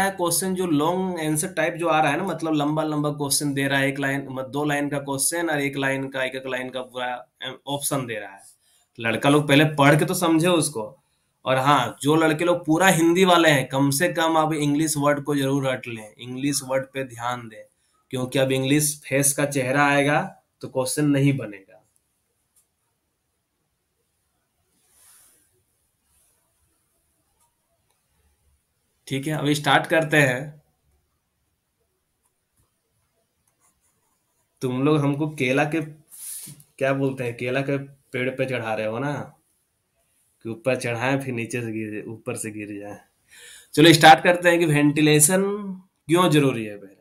है क्वेश्चन जो long answer type जो आ रहा है ना मतलब लंबा लंबा क्वेश्चन दे रहा है एक लाइन मतलब दो लाइन का क्वेश्चन और एक लाइन का एक एक लाइन का पूरा ऑप्शन दे रहा है लड़का लोग पहले पढ़ के तो समझे उसको और हाँ जो लड़के लोग पूरा हिंदी वाले हैं कम से कम आप इंग्लिश वर्ड को जरूर रट लें इंग्लिश वर्ड पे ध्यान दें क्योंकि अब इंग्लिश फेस का चेहरा आएगा तो क्वेश्चन नहीं बनेगा ठीक है अभी स्टार्ट करते हैं तुम लोग हमको केला के क्या बोलते हैं केला के पेड़ पे चढ़ा रहे हो ना कि ऊपर चढ़ाएं फिर नीचे से गिर ऊपर से गिर जाए चलो स्टार्ट करते हैं कि वेंटिलेशन क्यों जरूरी है पहले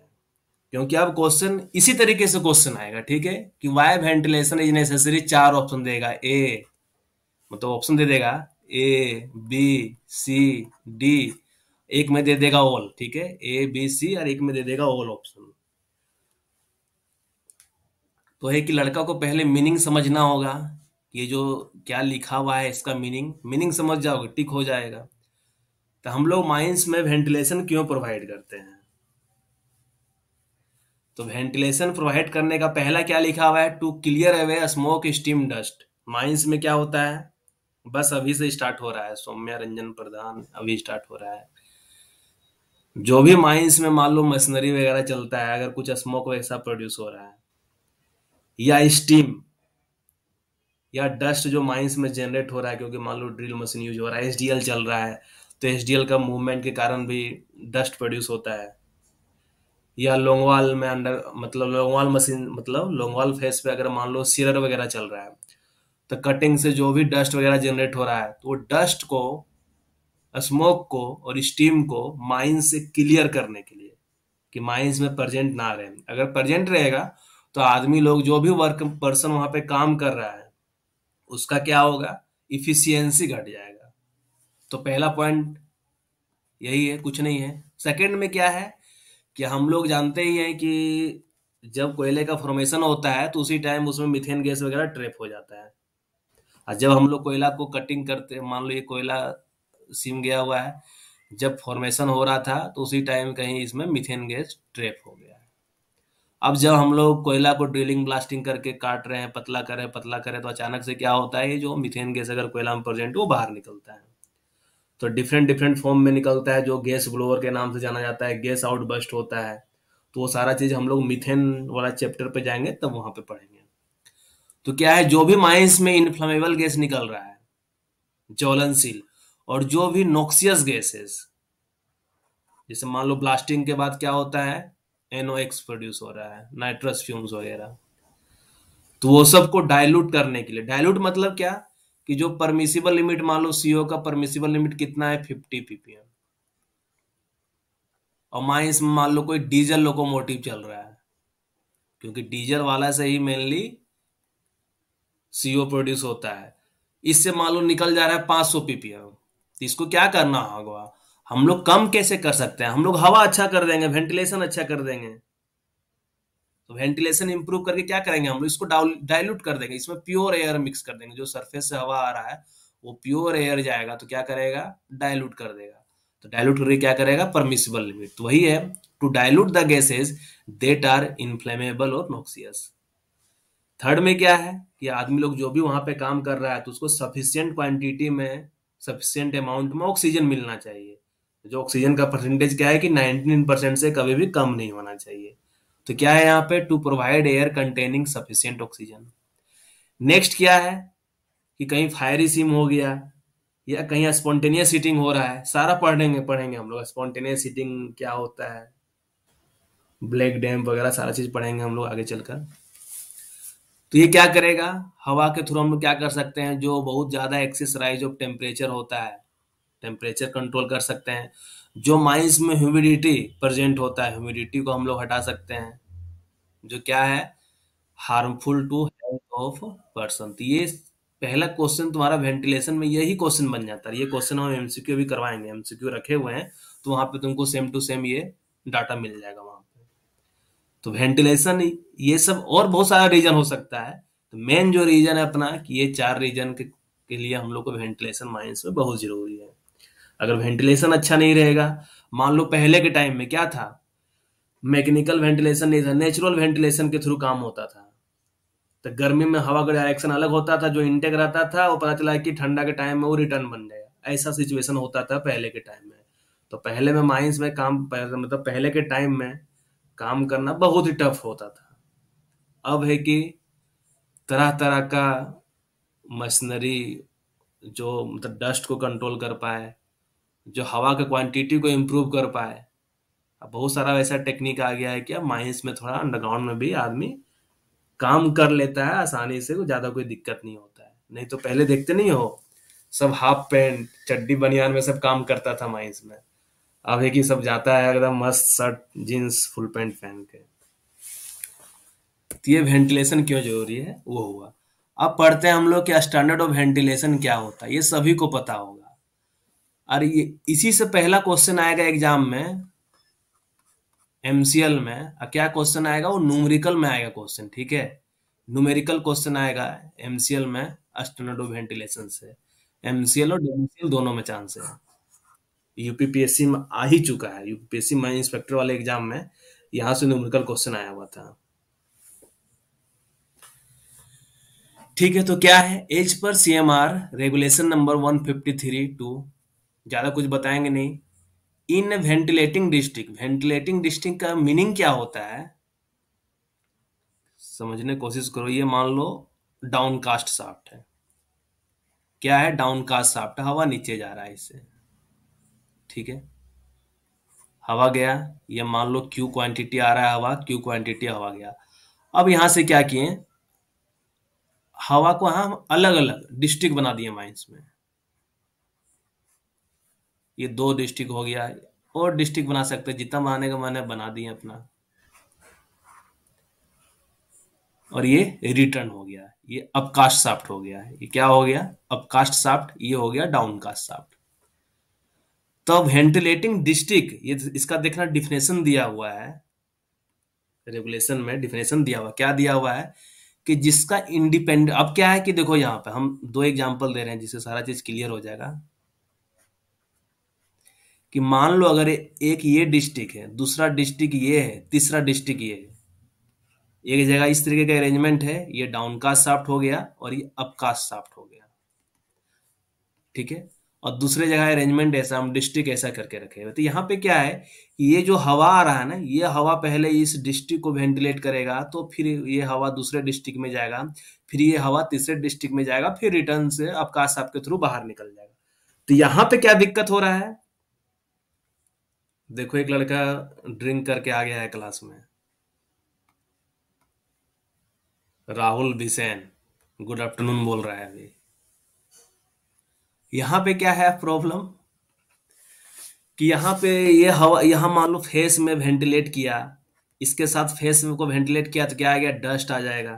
क्योंकि अब क्वेश्चन इसी तरीके से क्वेश्चन आएगा ठीक है कि वाई वेंटिलेशन इज नेसेसरी चार ऑप्शन देगा ए मतलब ऑप्शन दे देगा ए बी सी डी एक में दे देगा ऑल ठीक है ए बी सी और एक में दे देगा ऑल ऑप्शन तो है कि लड़का को पहले मीनिंग समझना होगा ये जो क्या लिखा हुआ है इसका मीनिंग मीनिंग समझ जाओगे टिक हो जाएगा तो हम लोग माइंस में वेंटिलेशन क्यों प्रोवाइड करते हैं तो वेंटिलेशन प्रोवाइड करने का पहला क्या लिखा हुआ है to clear away smoke steam dust mines में क्या होता है बस अभी से स्टार्ट हो रहा है सौम्या रंजन प्रधान अभी स्टार्ट हो रहा है जो भी माइंस में मान लो मशीनरी वगैरह चलता है अगर कुछ स्मोक वैसा प्रोड्यूस हो रहा है या स्टीम या डस्ट जो माइंस में जनरेट हो रहा है क्योंकि मान लो ड्रिल मशीन यूज हो रहा है एसडीएल चल रहा है तो एसडीएल का मूवमेंट के कारण भी डस्ट प्रोड्यूस होता है या लोंगवाल में अंडर मतलब लोंगवाल मशीन मतलब लोंगवाल फेस पे अगर मान लो सीरर वगैरह चल रहा है तो कटिंग से जो भी डस्ट वगैरह जनरेट हो रहा है तो वो डस्ट को स्मोक को और स्टीम को माइंड से क्लियर करने के लिए कि माइंस में प्रजेंट ना रहे अगर प्रजेंट रहेगा तो आदमी लोग जो भी वर्क पर्सन वहां पे काम कर रहा है उसका क्या होगा इफिशियंसी घट जाएगा तो पहला पॉइंट यही है कुछ नहीं है सेकंड में क्या है कि हम लोग जानते ही हैं कि जब कोयले का फॉर्मेशन होता है तो उसी टाइम उसमें मिथेन गैस वगैरह ट्रेप हो जाता है और जब हम लोग कोयला को कटिंग करते मान लो ये कोयला सिम गया हुआ है जब फॉर्मेशन हो रहा था तो उसी टाइम कहीं इसमें मिथेन गैस ट्रेप हो गया है अब जब हम लोग कोयला को ड्रिलिंग ब्लास्टिंग करके काट रहे हैं पतला करें पतला करें तो अचानक से क्या होता है जो मिथेन गैस अगर कोयला में प्रेजेंट तो वो बाहर निकलता है तो डिफरेंट डिफरेंट फॉर्म में निकलता है जो गैस ब्लोअर के नाम से जाना जाता है गैस आउटबस्ट होता है तो वो सारा चीज़ हम लोग मिथेन वाला चैप्टर पे जाएंगे तब वहां पे पढ़ेंगे तो क्या है जो भी माइंस में इनफ्लेमेबल गैस निकल रहा है ज्वलनशील और जो भी नोक्सियस गैसेस जैसे मान लो ब्लास्टिंग के बाद क्या होता है एनओएक्स प्रोड्यूस हो रहा है नाइट्रस फ्यूम्स वगैरह तो वो सबको डायलूट करने के लिए डायलूट मतलब क्या कि जो परमिसिबल लिमिट मान लो सीओ का परमिसिबल लिमिट कितना है फिफ्टी पीपीएम और माइंस मान लो कोई डीजल लोकोमोटिव चल रहा है क्योंकि डीजल वाला से ही मेनली सीओ प्रोड्यूस होता है इससे मान लो निकल जा रहा है पांच सौ पीपीएम तो इसको क्या करना होगा हम लोग कम कैसे कर सकते हैं हम लोग हवा अच्छा कर देंगे वेंटिलेशन अच्छा कर देंगे तो वेंटिलेशन इंप्रूव करके क्या करेंगे हम लोग इसको डाइल्यूट कर देंगे इसमें प्योर एयर मिक्स कर देंगे जो सरफेस से हवा आ रहा है वो प्योर एयर जाएगा तो क्या करेगा डाइल्यूट कर देगा तो डाइल्यूट करके क्या करेगा परमिसिबल लिमिट तो वही है to dilute the gases that are inflammable और नोक्सियस थर्ड में क्या है कि आदमी लोग जो भी वहां पे काम कर रहा है तो उसको सफिशियंट क्वांटिटी में सफिशियंट अमाउंट में ऑक्सीजन मिलना चाहिए तो जो ऑक्सीजन का परसेंटेज क्या है कि 19 परसेंट से कभी भी कम नहीं होना चाहिए तो क्या है यहाँ पे to provide air containing sufficient oxygen next क्या है कि कहीं फायरी सिम हो गया या कहीं स्पॉन्टेनियस सीटिंग हो रहा है सारा पढ़ेंगे पढ़ेंगे हम लोग स्पॉन्टेनियस सीटिंग क्या होता है ब्लैक डैम वगैरह सारा चीज पढ़ेंगे हम लोग आगे चलकर तो ये क्या करेगा हवा के थ्रू हम क्या कर सकते हैं जो बहुत ज़्यादा एक्सेस राइज ऑफ टेम्परेचर होता है टेम्परेचर कंट्रोल कर सकते हैं जो माइंस में ह्यूमिडिटी प्रेजेंट होता है ह्यूमिडिटी को हम लोग हटा सकते हैं जो क्या है harmful to health of person तो ये पहला क्वेश्चन तुम्हारा वेंटिलेशन में यही क्वेश्चन बन जाता है ये क्वेश्चन हम एमसीक्यू भी करवाएंगे एमसीक्यू रखे हुए हैं तो वहां पे तुमको सेम टू सेम ये डाटा मिल जाएगा वहां तो वेंटिलेशन ये सब और बहुत सारा रीजन हो सकता है तो मेन जो रीजन है अपना कि ये चार रीजन के, के लिए हम लोग को वेंटिलेशन माइंस में बहुत जरूरी है अगर वेंटिलेशन अच्छा नहीं रहेगा मान लो पहले के टाइम में क्या था मैकेनिकल वेंटिलेशन नहीं था नेचुरल वेंटिलेशन के थ्रू काम होता था तो गर्मी में हवा का डायरेक्शन अलग होता था जो इंटेक रहता था वो पता चला कि ठंडा के टाइम में वो रिटर्न बन जाएगा ऐसा सिचुएशन होता था पहले के टाइम में तो पहले में माइंस में काम मतलब पहले के टाइम में काम करना बहुत ही टफ होता था अब है कि तरह तरह का मशीनरी जो मतलब डस्ट को कंट्रोल कर पाए जो हवा के क्वांटिटी को इम्प्रूव कर पाए अब बहुत सारा वैसा टेक्निक आ गया है कि अब माइंस में थोड़ा अंडरग्राउंड में भी आदमी काम कर लेता है आसानी से ज़्यादा कोई दिक्कत नहीं होता है नहीं तो पहले देखते नहीं हो सब हाफ पैंट चड्डी बनियान में सब काम करता था माइंस में अब एक ही सब जाता है एकदम मस्त शर्ट जीन्स फुल पैंट पहन के तो ये वेंटिलेशन क्यों जरूरी है वो हुआ अब पढ़ते हैं हम लोग क्या स्टैंडर्ड ऑफ वेंटिलेशन क्या होता है ये सभी को पता होगा और ये इसी से पहला क्वेश्चन आएगा एग्जाम में एमसीएल में और क्या क्वेश्चन आएगा वो न्यूमेरिकल में आएगा क्वेश्चन ठीक है न्यूमेरिकल क्वेश्चन आएगा एमसीएल में स्टैंडर्ड ऑफ वेंटिलेशन से एमसीएल और डीएमसीएल दोनों में चांस है यूपीपीएससी में आ ही चुका है यूपीपीएससी में इंस्पेक्टर वाले एग्जाम में यहां से न्यूमेरिकल क्वेश्चन आया हुआ था ठीक है तो क्या है as per CMR regulation number 153 to ज़्यादा कुछ बताएंगे नहीं इन वेंटिलेटिंग डिस्ट्रिक्ट वेंटिलेटिंग डिस्ट्रिक्ट का मीनिंग क्या होता है समझने कोशिश करो ये मान लो डाउनकास्ट साफ्ट है क्या है डाउनकास्ट साफ्ट हवा नीचे जा रहा है इसे ठीक है हवा गया ये मान लो क्यू क्वांटिटी आ रहा है हवा क्यू क्वांटिटी हवा गया अब यहां से क्या किए हवा को हम अलग अलग डिस्ट्रिक्ट बना दिए माइंस में ये दो डिस्ट्रिक्ट हो गया और डिस्ट्रिक्ट बना सकते जितना माने का मैंने बना दिए अपना और ये रिटर्न हो गया ये अपकास्ट साफ्ट हो गया ये क्या हो गया अपकास्ट साफ्ट ये हो गया डाउनकास्ट साफ्ट तो वेंटिलेटिंग डिस्ट्रिक्ट ये इसका देखना डिफिनेशन दिया हुआ है रेगुलेशन में डिफिनेशन दिया हुआ क्या दिया हुआ है कि जिसका इंडिपेंडेंट अब क्या है कि देखो यहां पे हम दो एग्जांपल दे रहे हैं जिससे सारा चीज क्लियर हो जाएगा कि मान लो अगर एक ये डिस्ट्रिक्ट है दूसरा डिस्ट्रिक्ट ये है तीसरा डिस्ट्रिक्ट ये है एक जगह इस तरीके का अरेंजमेंट है ये डाउन कास्ट साफ्ट हो गया और ये अप कास्ट साफ्ट हो गया ठीक है और दूसरे जगह अरेंजमेंट ऐसा हम डिस्ट्रिक्ट ऐसा करके रखे हुए तो यहाँ पे क्या है कि ये जो हवा आ रहा है ना ये हवा पहले इस डिस्ट्रिक्ट को वेंटिलेट करेगा तो फिर ये हवा दूसरे डिस्ट्रिक्ट में जाएगा फिर ये हवा तीसरे डिस्ट्रिक्ट में जाएगा फिर रिटर्न से अवकाश के थ्रू बाहर निकल जाएगा तो यहाँ पे क्या दिक्कत हो रहा है देखो एक लड़का ड्रिंक करके आ गया है क्लास में राहुल बिसेन गुड आफ्टरनून बोल रहा है अभी यहां पे क्या है प्रॉब्लम कि यहां पे ये हवा यहां मान लो फेस में वेंटिलेट किया इसके साथ फेस में को वेंटिलेट किया तो क्या आ गया डस्ट आ जाएगा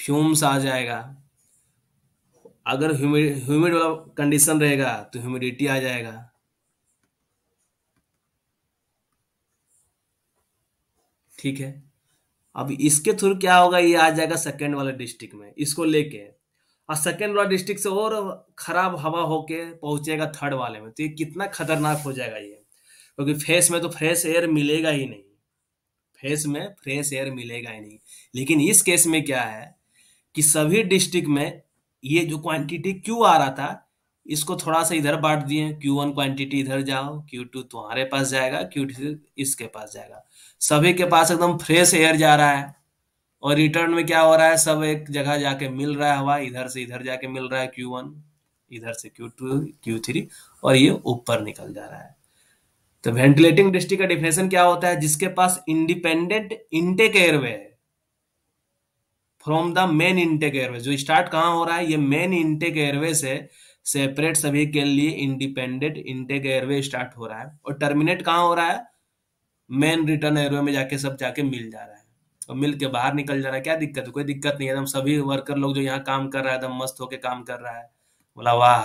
फ्यूम्स आ जाएगा अगर ह्यूमिड वाला कंडीशन रहेगा तो ह्यूमिडिटी आ जाएगा ठीक है अब इसके थ्रू क्या होगा ये आ जाएगा सेकेंड वाले डिस्ट्रिक्ट में इसको लेके और सेकेंड वाला डिस्ट्रिक्ट से और खराब हवा होके पहुंचेगा थर्ड वाले में तो ये कितना खतरनाक हो जाएगा ये क्योंकि फेस में तो फ्रेश एयर मिलेगा ही नहीं फेस में फ्रेश एयर मिलेगा ही नहीं लेकिन इस केस में क्या है कि सभी डिस्ट्रिक्ट में ये जो क्वांटिटी क्यू आ रहा था इसको थोड़ा सा इधर बांट दिए क्यू वन क्वांटिटी इधर जाओ क्यू टू तुम्हारे पास जाएगा क्यू थ्री इसके पास जाएगा सभी के पास एकदम फ्रेश एयर जा रहा है और रिटर्न में क्या हो रहा है सब एक जगह जाके मिल रहा है हवा इधर से इधर जाके मिल रहा है क्यू वन इधर से क्यू टू क्यू थ्री और ये ऊपर निकल जा रहा है तो वेंटिलेटिंग डिस्ट्रिक्ट का डिफिनेशन क्या होता है जिसके पास इंडिपेंडेंट इनटेक एयरवे है from the main intake airway जो स्टार्ट कहाँ हो रहा है ये मेन इंटेक एयरवे से सेपरेट सभी के लिए इंडिपेंडेंट इंटेक एयरवे स्टार्ट हो रहा है और टर्मिनेट कहाँ हो रहा है मेन रिटर्न एयरवे में जाके सब जाके मिल जा रहा है मिल के बाहर निकल जा रहा है क्या दिक्कत है कोई दिक्कत नहीं है एकदम सभी वर्कर लोग जो यहाँ काम कर रहा है एकदम मस्त होके काम कर रहा है बोला वाह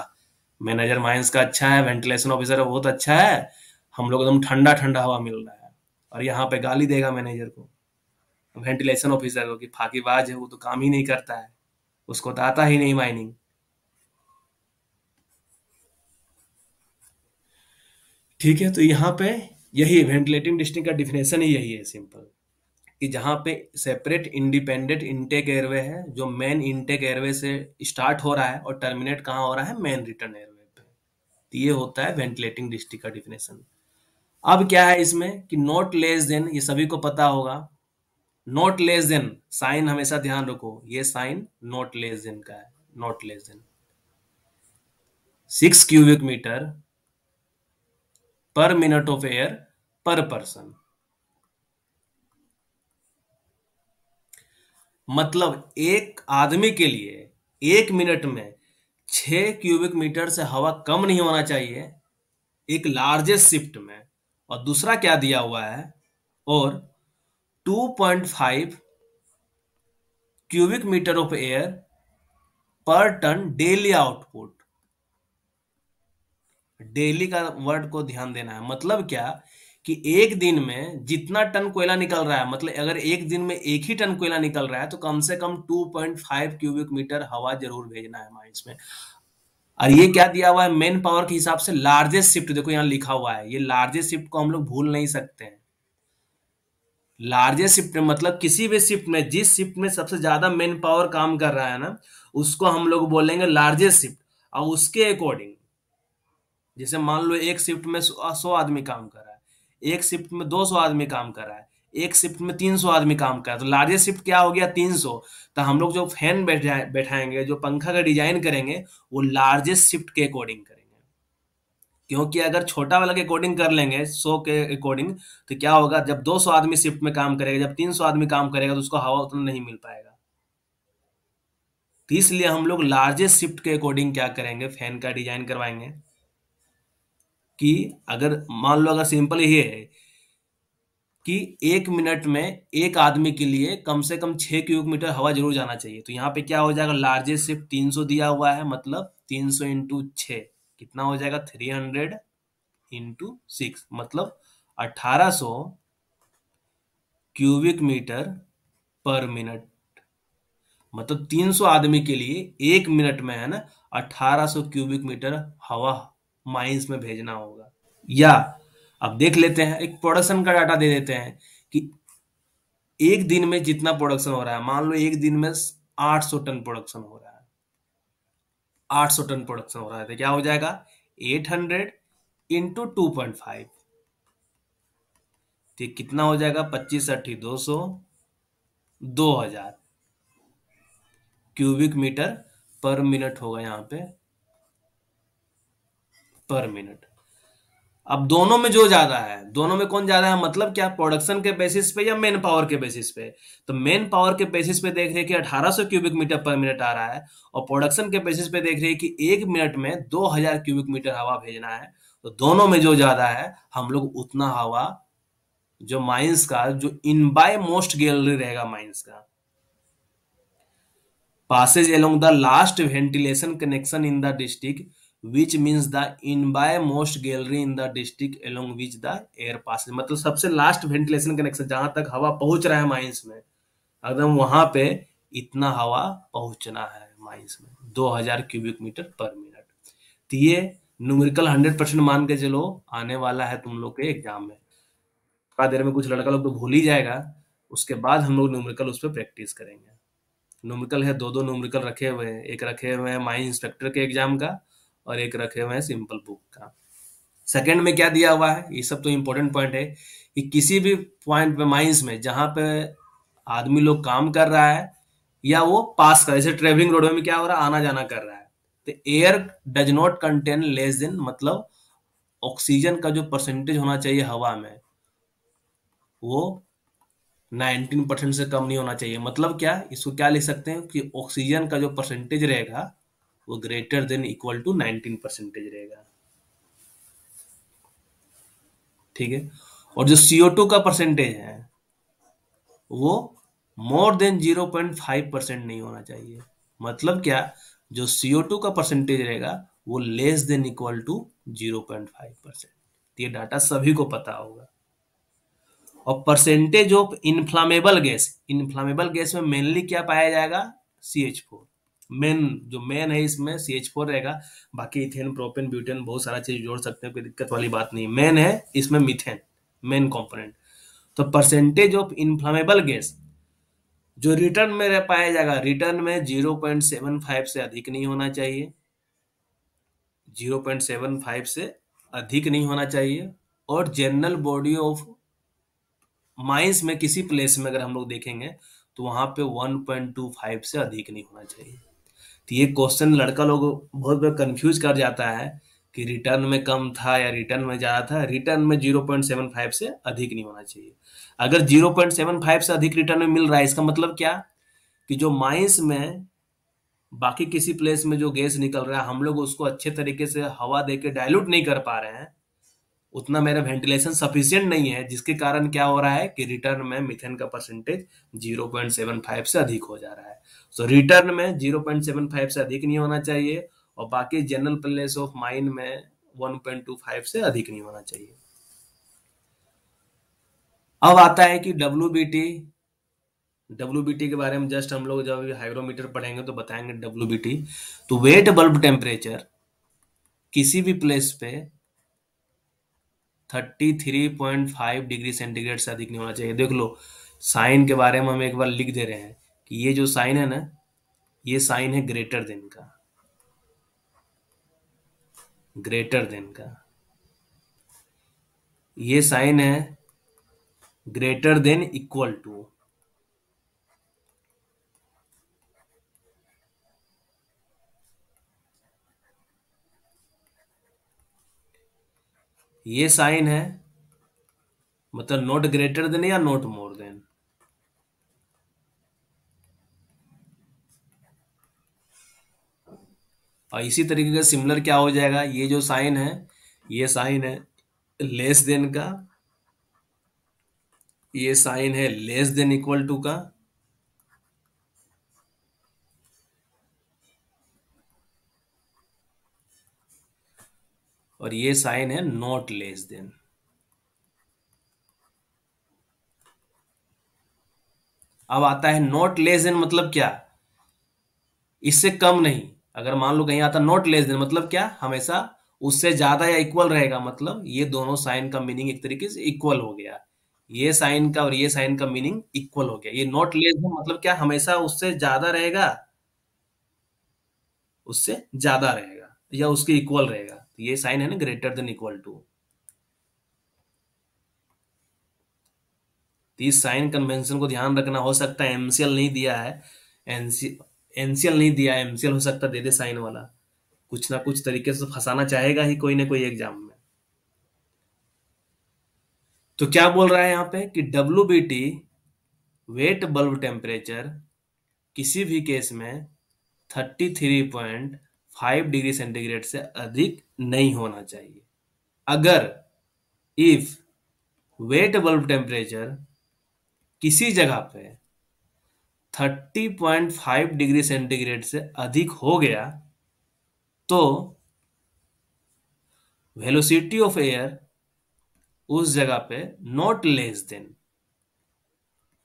मैनेजर माइंस का अच्छा है वेंटिलेशन ऑफिसर बहुत अच्छा है हम लोग एकदम ठंडा ठंडा हवा मिल रहा है और यहाँ पे गाली देगा मैनेजर को वेंटिलेशन ऑफिसर को कि फाकीबाज है वो तो काम ही नहीं करता है उसको तो आता ही नहीं माइनिंग ठीक है तो यहाँ पे यही वेंटिलेटिंग डिस्ट्रिक्ट का डिफिनेशन ही यही है सिंपल कि जहाँ पे सेपरेट इंडिपेंडेंट इंटेक एयरवे है जो मेन इंटेक एयरवे से स्टार्ट हो रहा है और टर्मिनेट कहाँ हो रहा है मेन रिटर्न एयरवे पे तो ये होता है वेंटिलेटिंग डिस्ट्रिक्ट का डिफिनेशन अब क्या है इसमें कि नॉट लेस देन ये सभी को पता होगा नॉट लेस देन साइन हमेशा ध्यान रखो ये साइन नॉट लेस देन का है not less than six cubic metre per minute of air per person मतलब एक आदमी के लिए एक मिनट में छ क्यूबिक मीटर से हवा कम नहीं होना चाहिए एक लार्जेस्ट शिफ्ट में और दूसरा क्या दिया हुआ है और 2.5 cubic metre of air per ton daily output daily का वर्ड को ध्यान देना है मतलब क्या कि एक दिन में जितना टन कोयला निकल रहा है मतलब अगर एक दिन में एक ही टन कोयला निकल रहा है तो कम से कम 2.5 क्यूबिक मीटर हवा जरूर भेजना है माइंस में और ये क्या दिया हुआ है मेन पावर के हिसाब से लार्जेस्ट शिफ्ट देखो यहाँ लिखा हुआ है ये लार्जेस्ट शिफ्ट को हम लोग भूल नहीं सकते हैं लार्जेस्ट शिफ्ट में मतलब किसी भी शिफ्ट में जिस शिफ्ट में सबसे ज्यादा मेन पावर काम कर रहा है ना उसको हम लोग बोलेंगे लार्जेस्ट शिफ्ट और उसके अकॉर्डिंग जैसे मान लो एक शिफ्ट में सौ आदमी काम कर रहा है एक शिफ्ट में 200 आदमी काम कर रहा है एक शिफ्ट में 300 आदमी काम कर रहा है तो लार्जेस्ट शिफ्ट क्या हो गया 300 तो हम लोग जो फैन बैठा बैठाएंगे जो पंखा का डिजाइन करेंगे वो लार्जेस्ट शिफ्ट के अकॉर्डिंग करेंगे क्योंकि अगर छोटा वाला के अकॉर्डिंग कर लेंगे सौ के अकॉर्डिंग तो क्या होगा जब 200 आदमी शिफ्ट में काम करेगा जब 300 आदमी काम करेगा तो उसको हवा उतना नहीं मिल पाएगा तो इसलिए हम लोग लार्जेस्ट शिफ्ट के अकॉर्डिंग क्या करेंगे फैन का डिजाइन करवाएंगे कि अगर मान लो अगर सिंपल ये है कि एक मिनट में एक आदमी के लिए कम से कम छः मीटर हवा जरूर जाना चाहिए तो यहाँ पे क्या हो जाएगा लार्जेस्ट सिर्फ तीन सौ दिया हुआ है मतलब तीन सौ इंटू छ कितना हो जाएगा थ्री हंड्रेड इंटू सिक्स मतलब अठारह सौ क्यूबिक मीटर पर मिनट मतलब 300 आदमी के लिए एक मिनट में है ना 1800 क्यूबिक मीटर हवा माइंस में भेजना होगा या अब देख लेते हैं एक प्रोडक्शन का डाटा दे देते हैं कि एक दिन में जितना प्रोडक्शन हो रहा है मान लो एक दिन में 800 टन प्रोडक्शन हो रहा है 800 टन प्रोडक्शन हो रहा है तो क्या हो जाएगा 800 hundred into two point five तो कितना हो जाएगा पच्चीस अट्ठी दो सौ दो हजार क्यूबिक मीटर पर मिनट होगा यहाँ पे पर मिनट अब दोनों में जो ज्यादा है दोनों में कौन ज्यादा है मतलब क्या प्रोडक्शन के बेसिस पे या मेन पावर के बेसिस पे तो मेन पावर के बेसिस पे देख रहे हैं कि 1800 क्यूबिक मीटर पर मिनट आ रहा है और प्रोडक्शन के बेसिस पे देख रहे हैं कि एक मिनट में 2000 क्यूबिक मीटर हवा भेजना है तो दोनों में जो ज्यादा है हम लोग उतना हवा जो माइंस का जो इन बाय मोस्ट गैलरी रहेगा माइंस का passage along the last ventilation connection in the district which means the in bye most gallery in the district along which the air pass मतलब सबसे लास्ट वेंटिलेशन कनेक्शन जहां तक हवा पहुंच रहा है माइंस में एकदम वहां पे इतना हवा पहुंचना है माइंस में 2000 क्यूबिक मीटर पर मिनट तो ये न्यूमेरिकल 100 परसेंट मान के चलो आने वाला है तुम लोग के एग्जाम में थोड़ा देर में कुछ लड़का लोग तो भूल ही जाएगा उसके बाद हम लोग न्यूमेरिकल उस पर प्रैक्टिस करेंगे न्यूमेरिकल है दो दो न्यूमेरिकल रखे हुए हैं एक रखे हुए हैं माइंस इंस्पेक्टर के एग्जाम का और एक रखे हुए हैं सिंपल बुक का सेकंड में क्या दिया हुआ है ये सब तो इम्पोर्टेंट पॉइंट है कि किसी भी पॉइंट पे माइंस में जहाँ पे आदमी लोग काम कर रहा है या वो पास कर जैसे ट्रेवलिंग रोड में क्या हो रहा है आना जाना कर रहा है तो air does not contain less than मतलब ऑक्सीजन का जो परसेंटेज होना चाहिए हवा में वो 19 परसेंट से कम नहीं होना चाहिए मतलब क्या इसको क्या लिख सकते हैं कि ऑक्सीजन का जो परसेंटेज रहेगा वो greater than equal to nineteen percentage रहेगा ठीक है और जो सीओ टू का परसेंटेज है वो more than zero point five percent नहीं होना चाहिए मतलब क्या जो सीओ टू का परसेंटेज रहेगा वो less than equal to zero point five percent ये डाटा सभी को पता होगा और percentage of inflammable gas inflammable gas में मेनली क्या पाया जाएगा सी एच फोर मेन जो मेन है इसमें सी एच फोर रहेगा बाकी इथेन प्रोपेन ब्यूटेन बहुत सारा चीज जोड़ सकते हैं कोई दिक्कत वाली बात नहीं मेन है इसमें मिथेन मेन कॉम्पोनेंट तो परसेंटेज ऑफ इन्फ्लामेबल गैस जो रिटर्न में रह पाया जाएगा रिटर्न में जीरो पॉइंट सेवन फाइव से अधिक नहीं होना चाहिए जीरो पॉइंट सेवन फाइव से अधिक नहीं होना चाहिए और जनरल बॉडी ऑफ माइंस में किसी प्लेस में अगर हम लोग देखेंगे तो वहां पे 1.25 से अधिक नहीं होना चाहिए तो ये क्वेश्चन लड़का लोग बहुत बार कंफ्यूज कर जाता है कि रिटर्न में कम था या रिटर्न में ज़्यादा था रिटर्न में जीरो पॉइंट सेवन फाइव से अधिक नहीं होना चाहिए अगर जीरो पॉइंट सेवन फाइव से अधिक रिटर्न में मिल रहा है इसका मतलब क्या कि जो माइंस में बाकी किसी प्लेस में जो गैस निकल रहा है हम लोग उसको अच्छे तरीके से हवा दे के डायल्यूट नहीं कर पा रहे हैं उतना मेरा वेंटिलेशन सफिशियंट नहीं है जिसके कारण क्या हो रहा है कि रिटर्न में मिथेन का परसेंटेज 0.75 से अधिक हो जा रहा है सो so, रिटर्न में 0.75 से अधिक नहीं होना चाहिए और बाकी जनरल प्लेस ऑफ माइन में 1.25 से अधिक नहीं होना चाहिए अब आता है कि डब्ल्यू डब्ल्यू के बारे में जस्ट हम लोग जब हाइग्रोमीटर पढ़ेंगे तो बताएंगे डब्ल्यू तो वेट बल्ब टेम्परेचर किसी भी प्लेस पे thirty three point five degree centigrade से अधिक नहीं होना चाहिए देख लो साइन के बारे में हम एक बार लिख दे रहे हैं कि ये जो साइन है ना ये साइन है ग्रेटर देन का ग्रेटर देन का ये साइन है ग्रेटर देन इक्वल टू ये साइन है मतलब नोट ग्रेटर देन या नोट मोर देन और इसी तरीके का सिमिलर क्या हो जाएगा ये जो साइन है ये साइन है लेस देन का ये साइन है लेस देन इक्वल टू का और ये साइन है नॉट लेस देन अब आता है नॉट लेस देन मतलब क्या इससे कम नहीं अगर मान लो कहीं आता नॉट लेस देन मतलब क्या हमेशा उससे ज्यादा या इक्वल रहेगा मतलब ये दोनों साइन का मीनिंग एक तरीके से इक्वल हो गया ये साइन का और ये साइन का मीनिंग इक्वल हो गया ये नॉट लेस देन मतलब क्या हमेशा उससे ज्यादा रहेगा उससे ज्यादा रहेगा या उसके इक्वल रहेगा ये साइन है ना ग्रेटर देन इक्वल टू इस साइन कन्वेंशन को ध्यान रखना हो सकता है एमसीएल नहीं दिया है एनसीएल नहीं दिया है एमसीएल हो सकता दे दे साइन वाला कुछ ना कुछ तरीके से फंसाना चाहेगा ही कोई ना कोई एग्जाम में तो क्या बोल रहा है यहां पे कि W B T wet bulb temperature किसी भी केस में thirty three point five degree centigrade से अधिक नहीं होना चाहिए अगर इफ वेट बल्ब टेम्परेचर किसी जगह पे 30.5 डिग्री सेंटीग्रेड से अधिक हो गया तो वेलोसिटी ऑफ एयर उस जगह पे not less than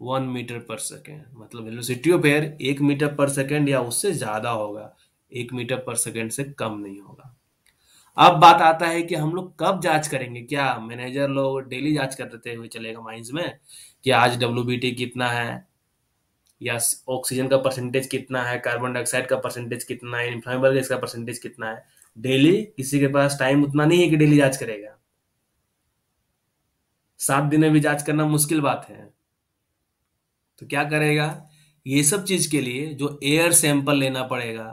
one metre per second मतलब वेलोसिटी ऑफ एयर एक मीटर पर सेकेंड या उससे ज़्यादा होगा एक मीटर पर सेकेंड से कम नहीं होगा अब बात आता है कि हम लोग कब जांच करेंगे क्या मैनेजर लोग डेली जांच करते हुए चलेगा माइंस में कि आज डब्ल्यू कितना है या ऑक्सीजन का परसेंटेज कितना है कार्बन डाइऑक्साइड का परसेंटेज कितना है इन्फ्लामेबल गैस का परसेंटेज कितना है डेली किसी के पास टाइम उतना नहीं है कि डेली जांच करेगा सात दिन में भी जांच करना मुश्किल बात है तो क्या करेगा ये सब चीज के लिए जो एयर सैंपल लेना पड़ेगा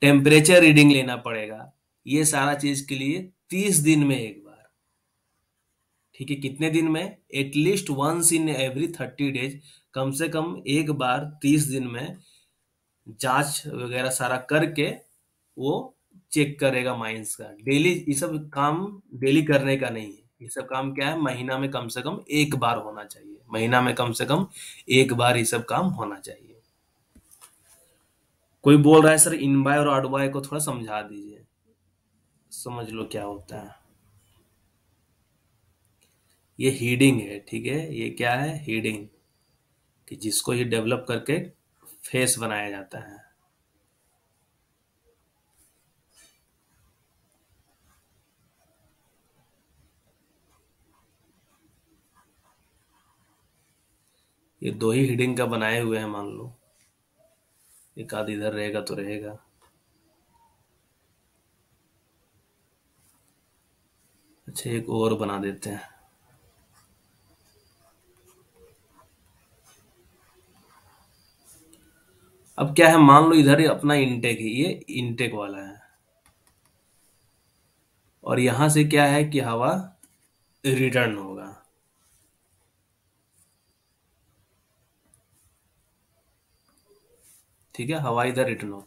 टेम्परेचर रीडिंग लेना पड़ेगा ये सारा चीज के लिए तीस दिन में एक बार ठीक है कितने दिन में at least once in every thirty days कम से कम एक बार तीस दिन में जांच वगैरह सारा करके वो चेक करेगा माइंस का डेली ये सब काम डेली करने का नहीं है ये सब काम क्या है महीना में कम से कम एक बार होना चाहिए महीना में कम से कम एक बार ये सब काम होना चाहिए कोई बोल रहा है सर इन बाय और बाय को थोड़ा समझा दीजिए समझ लो क्या होता है ये हीडिंग है ठीक है ये क्या है हीडिंग कि जिसको ये डेवलप करके फेस बनाया जाता है ये दो ही हीडिंग का बनाए हुए हैं मान लो एक आध इधर रहेगा तो रहेगा अच्छा एक और बना देते हैं अब क्या है मान लो इधर ही अपना इनटेक है ये इनटेक वाला है और यहां से क्या है कि हवा रिटर्न होगा ठीक है हवाई दर रिटर्न हो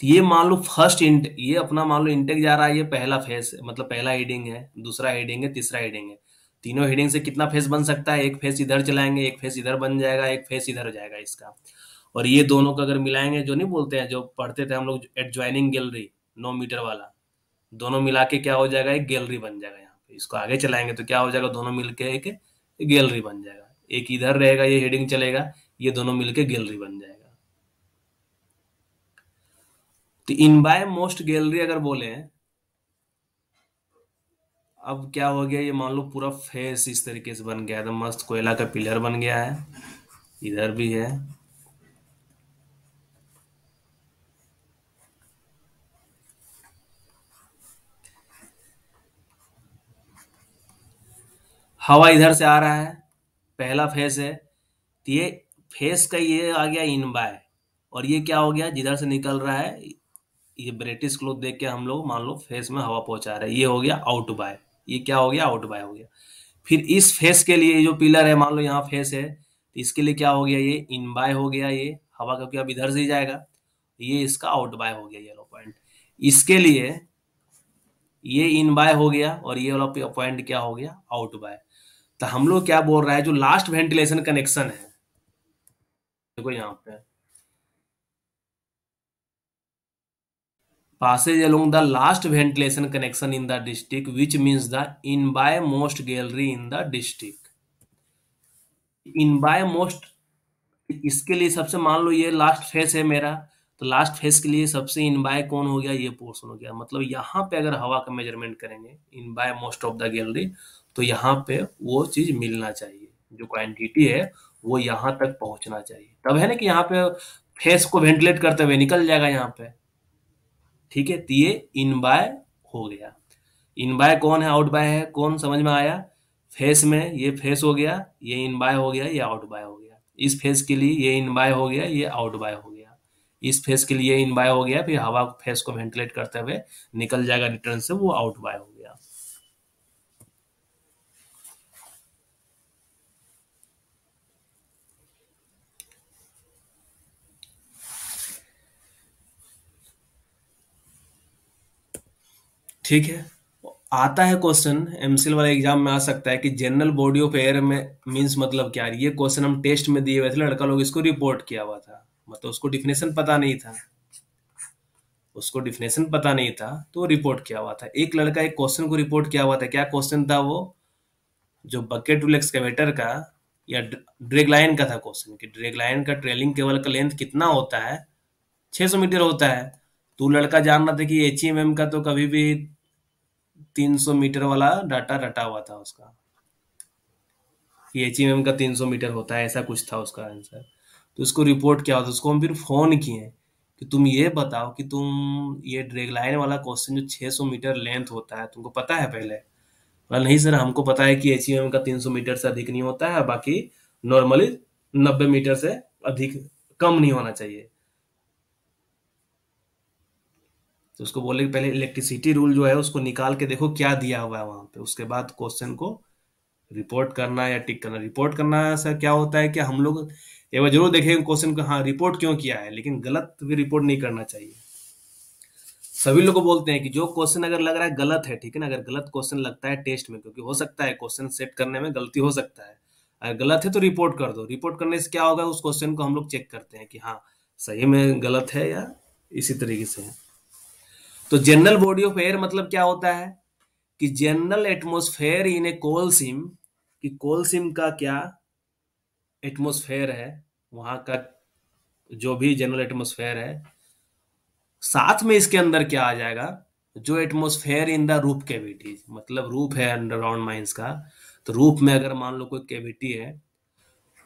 तो ये मान लो फर्स्ट इंट ये अपना मान लो इंटेक जा रहा है ये पहला फेज मतलब पहला हेडिंग है दूसरा हेडिंग है तीसरा हेडिंग है तीनों हेडिंग से कितना फेस बन सकता है एक फेस इधर चलाएंगे एक फेस इधर बन जाएगा एक फेस इधर हो जाएगा इसका और ये दोनों का अगर मिलाएंगे जो नहीं बोलते हैं जो पढ़ते थे हम लोग एट ज्वाइनिंग गैलरी नौ मीटर वाला दोनों मिला के क्या हो जाएगा एक गैलरी बन जाएगा यहाँ पे इसको आगे चलाएंगे तो क्या हो जाएगा दोनों मिलके एक गैलरी बन जाएगा एक इधर रहेगा ये हेडिंग चलेगा ये दोनों मिलके गैलरी बन जाएगा तो इन बाय मोस्ट गैलरी अगर बोले अब क्या हो गया ये मान लो पूरा फेस इस तरीके से बन गया है तो मस्त कोयला का पिलर बन गया है इधर भी है हवा इधर से आ रहा है पहला फेस है तो ये फेस का ये आ गया इन बाय और ये क्या हो गया जिधर से निकल रहा है ये ब्रिटिश क्लोथ देख के हम लोग मान लो फेस में हवा पहुंचा रहे हैं ये हो गया आउट बाय ये क्या हो गया आउट बाय हो गया फिर इस फेस के लिए जो पिलर है मान लो यहाँ फेस है तो इसके लिए क्या हो गया ये इन बाय हो गया ये हवा क्योंकि अब इधर से ही जाएगा ये इसका आउट बाय हो गया येलो पॉइंट इसके लिए ये इन बाय हो गया और ये वाला पॉइंट क्या हो गया आउट बाय तो हम लोग क्या बोल रहा है जो लास्ट वेंटिलेशन कनेक्शन है देखो यहाँ पे passes along the last ventilation connection in the district which means the inbymost gallery in the district inbymost इसके लिए सबसे मान लो ये लास्ट फेस है मेरा तो लास्ट फेस के लिए सबसे इन बाय कौन हो गया ये पोर्शन हो गया मतलब यहाँ पे अगर हवा का मेजरमेंट करेंगे in by most of the gallery तो यहाँ पे वो चीज मिलना चाहिए जो क्वांटिटी है वो यहाँ तक पहुंचना चाहिए तब है ना कि यहाँ पे फेस को वेंटिलेट करते हुए निकल जाएगा यहाँ पे ठीक है तो ये इन बाय हो गया इन बाय कौन है आउट बाय है कौन समझ में आया फेस में ये फेस हो गया ये इन बाय हो गया ये आउट बाय हो गया इस फेस के लिए ये इन बाय हो गया ये आउट बाय हो गया इस फेस के लिए इन बाय हो गया फिर हवा फेस को वेंटिलेट करते हुए निकल जाएगा रिटर्न से वो आउट बाय हो गया ठीक है आता है क्वेश्चन एमसील वाला एग्जाम में आ सकता है कि जनरल बॉडी ऑफ एयर में मींस मतलब क्या ये क्वेश्चन हम टेस्ट में दिए हुए थे लड़का लोग इसको रिपोर्ट किया हुआ था मतलब उसको डिफिनेशन पता नहीं था उसको डिफिनेशन पता नहीं था तो रिपोर्ट किया हुआ था एक लड़का एक क्वेश्चन को रिपोर्ट किया हुआ था क्या क्वेश्चन था वो जो बकेट टूल एक्सकेवेटर का या ड्रेग लाइन का था क्वेश्चन कि ड्रेग लाइन का ट्रेलिंग केवल का लेंथ कितना होता है 600 मीटर होता है तो लड़का जान रहा था कि एच का तो कभी भी 300 मीटर वाला डाटा रटा हुआ था उसका एच एम का 300 मीटर होता है ऐसा कुछ था उसका आंसर तो उसको रिपोर्ट क्या होता है उसको हम फिर फ़ोन किए कि तुम ये बताओ कि तुम ये ड्रेग लाइन वाला क्वेश्चन जो 600 मीटर लेंथ होता है तुमको पता है पहले बोला नहीं सर हमको पता है कि एच का 300 मीटर से अधिक नहीं होता है बाकी नॉर्मली 90 मीटर से अधिक कम नहीं होना चाहिए तो उसको बोले कि पहले इलेक्ट्रिसिटी रूल जो है उसको निकाल के देखो क्या दिया हुआ है वहाँ पे उसके बाद क्वेश्चन को रिपोर्ट करना या टिक करना रिपोर्ट करना सर क्या होता है कि हम लोग एक बार जरूर देखेंगे क्वेश्चन को हाँ रिपोर्ट क्यों किया है लेकिन गलत भी रिपोर्ट नहीं करना चाहिए सभी लोग बोलते हैं कि जो क्वेश्चन अगर लग रहा है गलत है ठीक है ना अगर गलत क्वेश्चन लगता है टेस्ट में क्योंकि हो सकता है क्वेश्चन सेट करने में गलती हो सकता है अगर गलत है तो रिपोर्ट कर दो रिपोर्ट करने से क्या होगा उस क्वेश्चन को हम लोग चेक करते हैं कि हाँ सही में गलत है या इसी तरीके से है तो जनरल बॉडी ऑफ एयर मतलब क्या होता है कि general atmosphere in a coal seam कि कोल सिम का क्या एटमोस्फेयर है वहां का जो भी जनरल एटमोस्फेयर है साथ में इसके अंदर क्या आ जाएगा जो atmosphere in the roof cavities मतलब रूप है अंडरग्राउंड माइंस का तो रूप में अगर मान लो कोई कैविटी है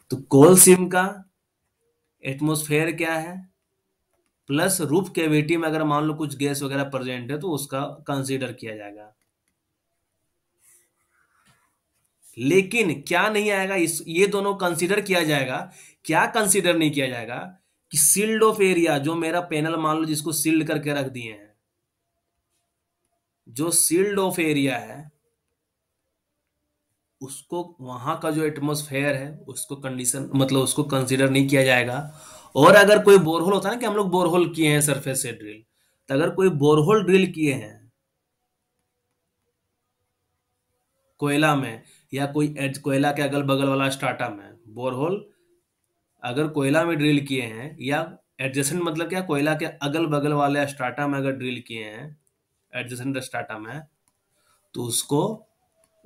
तो कोल सिम का एटमोस्फेयर क्या है प्लस रूफ कैविटी में अगर मान लो कुछ गैस वगैरह प्रेजेंट है तो उसका कंसीडर किया जाएगा लेकिन क्या नहीं आएगा इस ये दोनों कंसीडर किया जाएगा क्या कंसीडर नहीं किया जाएगा कि सील्ड ऑफ एरिया जो मेरा पैनल मान लो जिसको सील्ड करके रख दिए हैं जो सील्ड ऑफ एरिया है उसको वहां का जो एटमोसफेयर है उसको कंडीशन मतलब उसको कंसिडर नहीं किया जाएगा और अगर कोई बोरहोल होता है ना कि हम लोग बोरहोल किए हैं सरफेस से ड्रिल तो अगर कोई बोरहोल ड्रिल किए हैं कोयला में या कोई एज कोयला के अगल बगल वाला स्टार्टअप में बोरहोल अगर कोयला में ड्रिल किए हैं या एडजेसेंट मतलब क्या कोयला के अगल बगल वाले स्टार्टा में अगर ड्रिल किए हैं एडजेसेंट स्टार्टा में तो उसको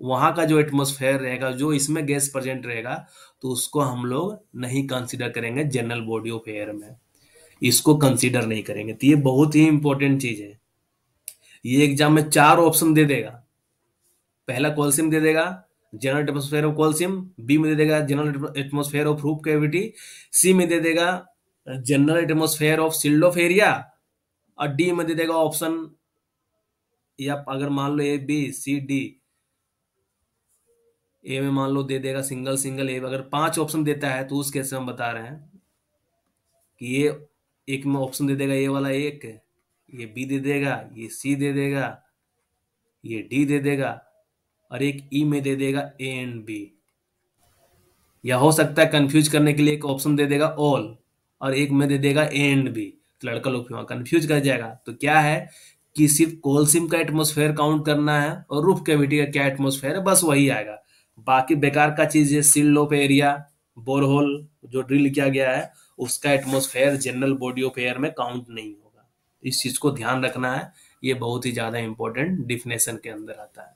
वहां का जो एटमोसफेयर रहेगा जो इसमें गैस प्रेजेंट रहेगा तो उसको हम लोग नहीं कंसिडर करेंगे जनरल बॉडी ऑफ एयर में इसको कंसिडर नहीं करेंगे तो ये बहुत ही इंपॉर्टेंट चीज है ये एग्जाम में चार ऑप्शन दे देगा पहला कॉलसिम दे देगा general atmosphere of coal seam B में दे देगा general atmosphere of roof cavity C में दे देगा general atmosphere of sealed off area और डी में दे देगा ऑप्शन या अगर मान लो A B C D A में मान लो दे देगा सिंगल सिंगल ए अगर पांच ऑप्शन देता है तो उस केस में हम बता रहे हैं कि ये एक में ऑप्शन दे देगा ए वाला एक ये बी दे देगा ये सी दे देगा ये डी दे देगा और एक ई e में दे देगा ए एंड बी या हो सकता है कंफ्यूज करने के लिए एक ऑप्शन दे देगा ऑल और एक में दे देगा ए एंड बी तो लड़का लोग कंफ्यूज कन्फ्यूज कर जाएगा तो क्या है कि सिर्फ कोल सिम का एटमोस्फेयर काउंट करना है और रूफ कैविटी का क्या एटमोसफेयर है बस वही आएगा बाकी बेकार का चीज ये सील ऑफ एरिया बोरहोल जो ड्रिल किया गया है उसका atmosphere general body of air में काउंट नहीं होगा इस चीज को ध्यान रखना है ये बहुत ही ज्यादा इंपॉर्टेंट डिफिनेशन के अंदर आता है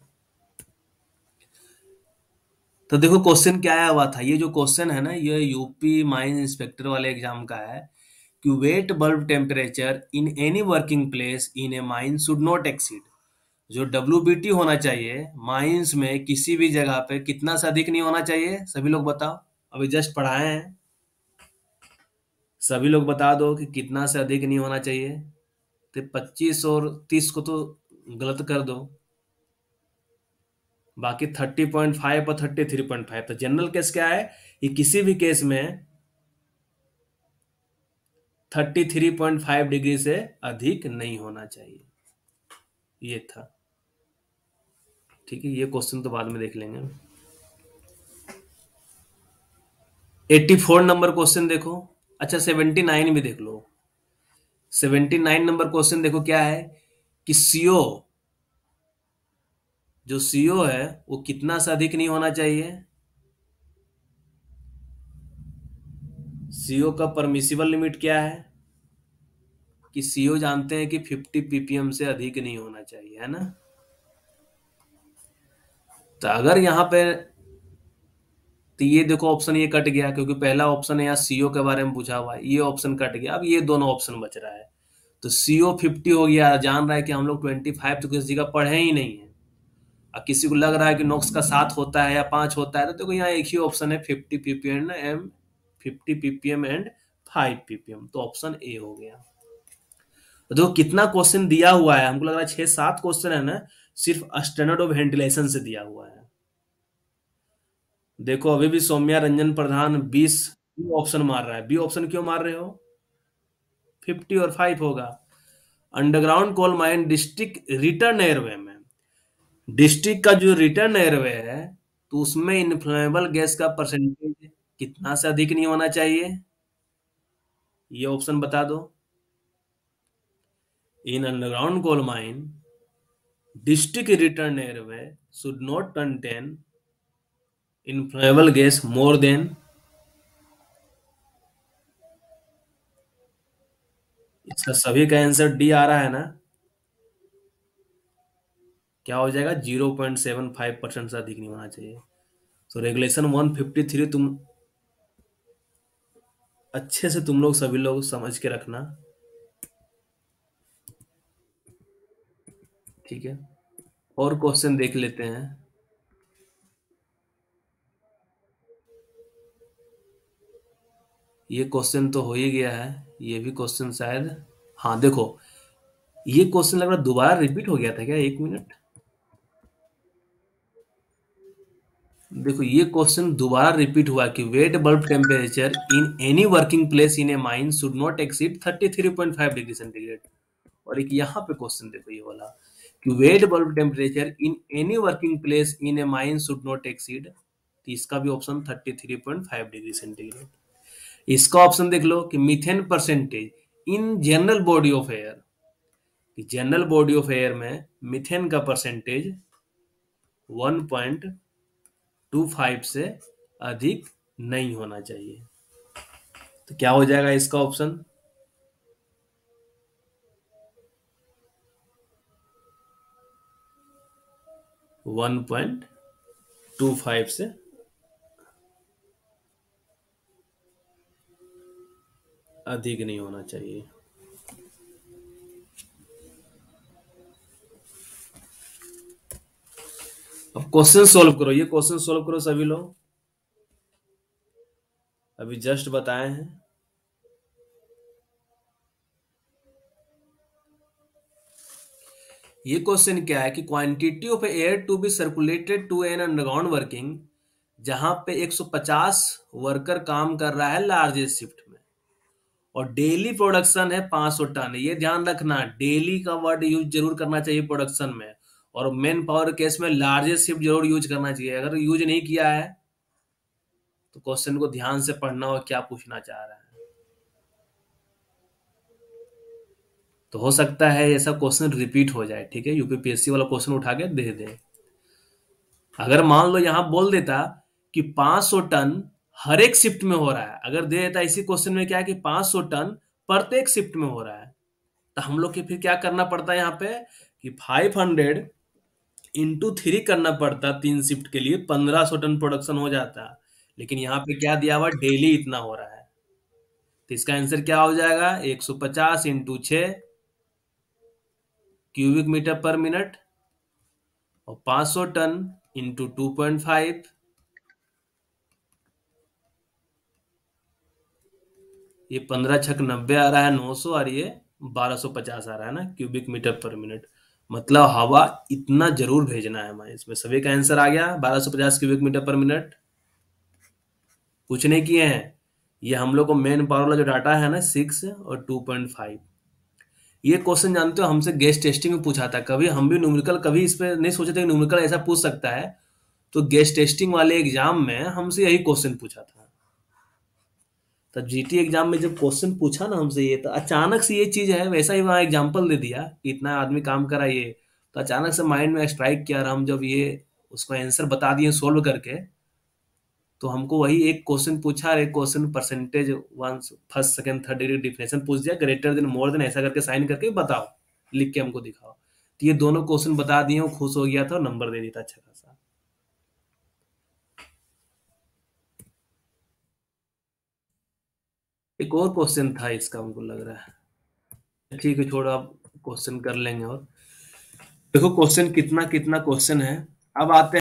तो देखो क्वेश्चन क्या आया हुआ था ये जो क्वेश्चन है ना ये यूपी माइन इंस्पेक्टर वाले एग्जाम का है कि wet bulb temperature in any working place in a mine should not exceed जो डब्ल्यू होना चाहिए माइंस में किसी भी जगह पे कितना से अधिक नहीं होना चाहिए सभी लोग बताओ अभी जस्ट पढ़ाए हैं सभी लोग बता दो कि कितना से अधिक नहीं होना चाहिए तो पच्चीस और तीस को तो गलत कर दो बाकी थर्टी पॉइंट फाइव और थर्टी थ्री पॉइंट फाइव तो जनरल केस क्या है ये किसी भी केस में thirty three point five degree से अधिक नहीं होना चाहिए ये था ठीक है ये क्वेश्चन तो बाद में देख लेंगे 84 फोर नंबर क्वेश्चन देखो अच्छा सेवेंटी नाइन भी देख लो सेवेंटी नाइन नंबर क्वेश्चन देखो क्या है कि सीओ जो सीओ है वो कितना से अधिक नहीं होना चाहिए सीओ का परमिसिबल लिमिट क्या है कि सीओ जानते हैं कि 50 पीपीएम से अधिक नहीं होना चाहिए है ना तो अगर यहाँ पे तो ये देखो ऑप्शन ये कट गया क्योंकि पहला ऑप्शन है यहाँ सीओ के बारे में पूछा हुआ है ये ऑप्शन कट गया अब ये दोनों ऑप्शन बच रहा है तो सीओ फिफ्टी हो गया जान रहा है कि हम लोग ट्वेंटी फाइव तो किसी जगह पढ़े ही नहीं है अब किसी को लग रहा है कि नोक्स का सात होता है या पांच होता है तो देखो तो यहाँ एक ही ऑप्शन है fifty ppm M fifty ppm and five ppm तो ऑप्शन ए हो गया तो देखो कितना क्वेश्चन दिया हुआ है हमको लग रहा है छह सात क्वेश्चन है ना सिर्फ स्टैंडर्ड ऑफ वेंटिलेशन से दिया हुआ है देखो अभी भी सौम्या रंजन प्रधान बीस ऑप्शन मार रहा है बी ऑप्शन क्यों मार रहे हो फिफ्टी और फाइव होगा underground coal mine district return airway में डिस्ट्रिक्ट का जो रिटर्न एयरवे है तो उसमें इनफ्लेमेबल गैस का परसेंटेज कितना से अधिक नहीं होना चाहिए ये ऑप्शन बता दो in underground coal mine return airway should not contain inflammable gas more than इसका सभी का आंसर डी आ रहा है ना क्या हो जाएगा zero point seven five percent से अधिक नहीं होना चाहिए so regulation one fifty three तुम अच्छे से तुम लोग सभी लोग समझ के रखना ठीक है और क्वेश्चन देख लेते हैं ये क्वेश्चन तो हो ही गया है ये भी क्वेश्चन शायद हाँ देखो ये क्वेश्चन लग रहा दोबारा रिपीट हो गया था क्या एक मिनट देखो ये क्वेश्चन दोबारा रिपीट हुआ कि wet bulb temperature in any working place in a mine should not exceed 33.5 degree centigrade और एक यहां पे क्वेश्चन देखो ये वाला wet bulb temperature in any working place in a mine should not exceed तो इसका भी ऑप्शन 33.5 डिग्री सेंटीग्रेड इसका ऑप्शन देख लो कि methane percentage in general body of air general body of air में मिथेन का परसेंटेज 1.25 से अधिक नहीं होना चाहिए तो क्या हो जाएगा इसका option one point two five से अधिक नहीं होना चाहिए अब क्वेश्चन सॉल्व करो ये क्वेश्चन सॉल्व करो सभी लोग अभी जस्ट बताए हैं ये क्वेश्चन क्या है कि quantity of air to be circulated to an underground working जहां पे 150 वर्कर काम कर रहा है लार्जेस्ट शिफ्ट में और डेली प्रोडक्शन है 500 टन ये ध्यान रखना डेली का वर्ड यूज जरूर करना चाहिए प्रोडक्शन में और मेन पावर केस में लार्जेस्ट शिफ्ट जरूर यूज करना चाहिए अगर यूज नहीं किया है तो क्वेश्चन को ध्यान से पढ़ना और क्या पूछना चाह रहा है तो हो सकता है ऐसा क्वेश्चन रिपीट हो जाए ठीक है यूपीपीएससी वाला क्वेश्चन उठा के दे दे अगर मान लो यहां बोल देता कि 500 टन हर एक शिफ्ट में हो रहा है अगर दे देता इसी क्वेश्चन में क्या है कि 500 टन प्रत्येक शिफ्ट में हो रहा है तो हम लोग के फिर क्या करना पड़ता है यहाँ पे कि 500 हंड्रेड इंटू थ्री करना पड़ता तीन शिफ्ट के लिए 1500 टन प्रोडक्शन हो जाता लेकिन यहाँ पे क्या दिया हुआ डेली इतना हो रहा है तो इसका आंसर क्या हो जाएगा 150 सौ पचास इंटू छः क्यूबिक मीटर पर मिनट और 500 ton into two point five ये पंद्रह छक नब्बे आ रहा है नौ सौ और ये बारह सौ पचास आ रहा है ना क्यूबिक मीटर पर मिनट मतलब हवा इतना जरूर भेजना है हमारे इसमें सभी का आंसर आ गया बारह सौ पचास क्यूबिक मीटर पर मिनट कुछ नहीं किए हैं ये हम लोग को मेन पावर वाला जो डाटा है ना सिक्स और टू पॉइंट फाइव ये क्वेश्चन जानते हो हमसे गेस्ट टेस्टिंग में पूछा था कभी हम भी न्यूमेरिकल कभी इस पर नहीं सोचे थे न्यूमेरिकल ऐसा पूछ सकता है तो गेस्ट टेस्टिंग वाले एग्जाम में हमसे यही क्वेश्चन पूछा था तो जीटी एग्जाम में जब क्वेश्चन पूछा ना हमसे ये तो अचानक से ये चीज़ है वैसा ही वहाँ एग्जाम्पल दे दिया कि इतना आदमी काम करा ये तो अचानक से माइंड में स्ट्राइक किया और हम जब ये उसको आंसर बता दिए सोल्व करके तो हमको वही एक क्वेश्चन पूछा और एक question percentage one first second third degree definition पूछ दिया ग्रेटर देन मोर देन ऐसा करके साइन करके बताओ लिख के हमको दिखाओ तो ये दोनों क्वेश्चन बता दिए खुश हो गया था और नंबर दे देता अच्छा खासा एक और क्वेश्चन था इसका हमको लग रहा है ठीक है छोड़ो आप क्वेश्चन कर लेंगे और देखो क्वेश्चन कितना कितना क्वेश्चन है अब आते हैं